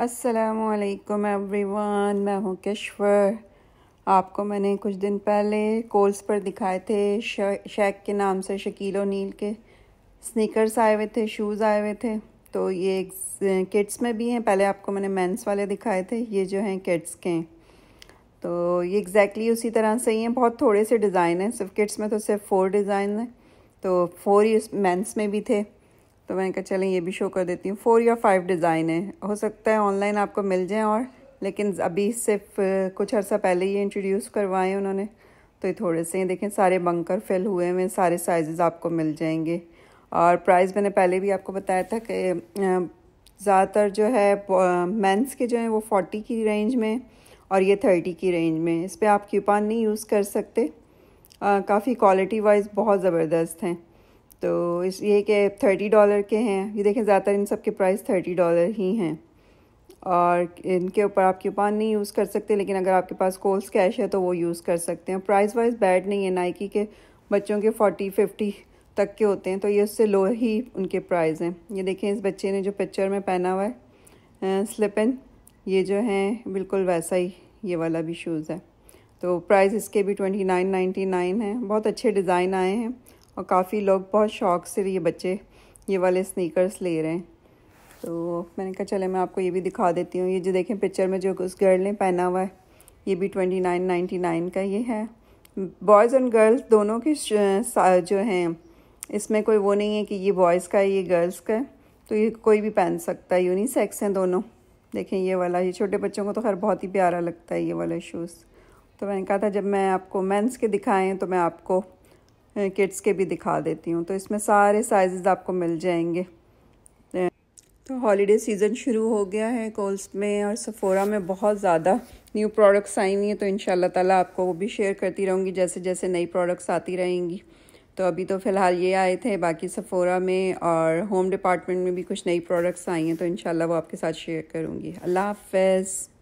असलकम वन मैं हूँ किश्वर आपको मैंने कुछ दिन पहले कोल्स पर दिखाए थे शेक के नाम से शकील नील के स्नीकर्स आए हुए थे शूज़ आए हुए थे तो ये किड्स में भी हैं पहले आपको मैंने मेंस वाले दिखाए थे ये जो हैं किड्स के हैं तो ये एग्जैक्टली exactly उसी तरह से ही हैं बहुत थोड़े से डिज़ाइन हैं सिर्फ किड्स में तो सिर्फ फ़ोर डिज़ाइन हैं तो फोर ही मेंस में भी थे तो मैंने कहा चलें ये भी शो कर देती हूँ फोर या फाइव डिज़ाइन है हो सकता है ऑनलाइन आपको मिल जाएँ और लेकिन अभी सिर्फ कुछ अर्सा पहले ही इंट्रोड्यूस करवाए उन्होंने तो ये थोड़े से देखें सारे बंकर फिल हुए हुए सारे साइजेस आपको मिल जाएंगे और प्राइस मैंने पहले भी आपको बताया था कि ज़्यादातर जो है मेंस के जो हैं वो फोर्टी की रेंज में और ये थर्टी की रेंज में इस पर आप क्यूपान नहीं यूज़ कर सकते काफ़ी क्वालिटी वाइज बहुत ज़बरदस्त हैं तो इस ये कि थर्टी डॉलर के हैं ये देखें ज़्यादातर इन सब के प्राइस थर्टी डॉलर ही हैं और इनके ऊपर आप क्यूपान नहीं यूज़ कर सकते लेकिन अगर आपके पास कोल्स कैश है तो वो यूज़ कर सकते हैं प्राइस वाइज बैड नहीं है नाइकी के बच्चों के फोर्टी फिफ्टी तक के होते हैं तो ये उससे लो ही उनके प्राइस हैं ये देखें इस बच्चे ने जो पिक्चर में पहना हुआ है एन ये जो हैं बिल्कुल वैसा ही ये वाला भी शूज़ है तो प्राइस इसके भी ट्वेंटी नाइन नाइन्टी नाइन है बहुत अच्छे डिज़ाइन आए हैं और काफ़ी लोग बहुत शौक से ये बच्चे ये वाले स्नीकर्स ले रहे हैं तो मैंने कहा चले मैं आपको ये भी दिखा देती हूँ ये जो देखें पिक्चर में जो उस गर्ल ने पहना हुआ है ये भी ट्वेंटी नाइन नाइन्टी नाइन का ये है बॉयज़ एंड गर्ल्स दोनों के जो हैं इसमें कोई वो नहीं है कि ये बॉयज़ का है ये गर्ल्स का है तो ये कोई भी पहन सकता है यूनिसेक्स हैं दोनों देखें ये वाला ये छोटे बच्चों को तो खैर बहुत ही प्यारा लगता है ये वाला शूज़ तो मैंने कहा था जब मैं आपको मेंस के दिखाएं तो मैं आपको किड्स के भी दिखा देती हूँ तो इसमें सारे साइज़ आपको मिल जाएंगे तो हॉलीडे सीज़न शुरू हो गया है कोल्स में और सफ़ोरा में बहुत ज़्यादा न्यू प्रोडक्ट्स आई हुई हैं तो इन ताला आपको वो भी शेयर करती रहूँगी जैसे जैसे नई प्रोडक्ट्स आती रहेंगी तो अभी तो फ़िलहाल ये आए थे बाकी सफ़ोरा में और होम डिपार्टमेंट में भी कुछ नई प्रोडक्ट्स आई हैं तो इन वो आपके साथ शेयर करूँगी अल्लाह हाफ